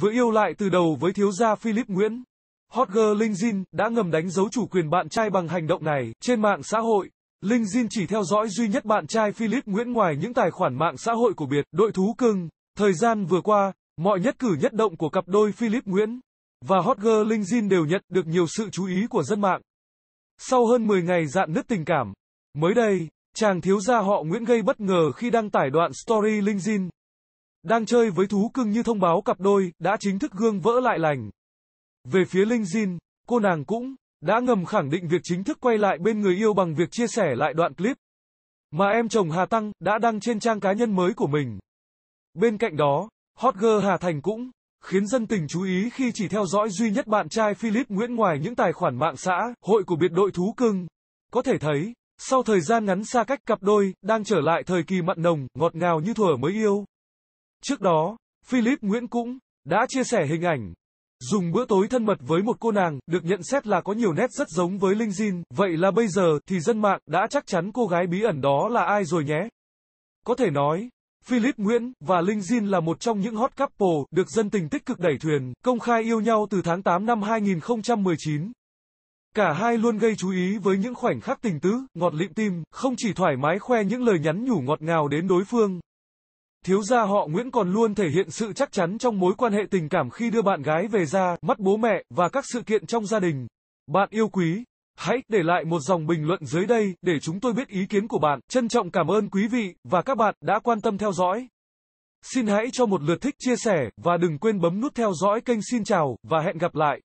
Vừa yêu lại từ đầu với thiếu gia Philip Nguyễn, hot girl Linh Jin đã ngầm đánh dấu chủ quyền bạn trai bằng hành động này trên mạng xã hội. Linh Jin chỉ theo dõi duy nhất bạn trai Philip Nguyễn ngoài những tài khoản mạng xã hội của biệt đội thú cưng. Thời gian vừa qua, mọi nhất cử nhất động của cặp đôi Philip Nguyễn và hot girl Linh Jin đều nhận được nhiều sự chú ý của dân mạng. Sau hơn 10 ngày dạn nứt tình cảm, mới đây, chàng thiếu gia họ Nguyễn gây bất ngờ khi đăng tải đoạn story Linh Jin đang chơi với thú cưng như thông báo cặp đôi, đã chính thức gương vỡ lại lành. Về phía Linh Jin, cô nàng cũng đã ngầm khẳng định việc chính thức quay lại bên người yêu bằng việc chia sẻ lại đoạn clip mà em chồng Hà Tăng đã đăng trên trang cá nhân mới của mình. Bên cạnh đó, hot girl Hà Thành cũng khiến dân tình chú ý khi chỉ theo dõi duy nhất bạn trai Philip Nguyễn ngoài những tài khoản mạng xã hội của biệt đội thú cưng. Có thể thấy, sau thời gian ngắn xa cách cặp đôi đang trở lại thời kỳ mặn nồng, ngọt ngào như thuở mới yêu. Trước đó, Philip Nguyễn cũng đã chia sẻ hình ảnh dùng bữa tối thân mật với một cô nàng được nhận xét là có nhiều nét rất giống với Linh Jin, vậy là bây giờ thì dân mạng đã chắc chắn cô gái bí ẩn đó là ai rồi nhé. Có thể nói, Philip Nguyễn và Linh Jin là một trong những hot couple được dân tình tích cực đẩy thuyền, công khai yêu nhau từ tháng 8 năm 2019. Cả hai luôn gây chú ý với những khoảnh khắc tình tứ, ngọt lịm tim, không chỉ thoải mái khoe những lời nhắn nhủ ngọt ngào đến đối phương, thiếu gia họ Nguyễn còn luôn thể hiện sự chắc chắn trong mối quan hệ tình cảm khi đưa bạn gái về ra, mắt bố mẹ, và các sự kiện trong gia đình. Bạn yêu quý, hãy để lại một dòng bình luận dưới đây để chúng tôi biết ý kiến của bạn. Trân trọng cảm ơn quý vị và các bạn đã quan tâm theo dõi. Xin hãy cho một lượt thích chia sẻ và đừng quên bấm nút theo dõi kênh Xin chào và hẹn gặp lại.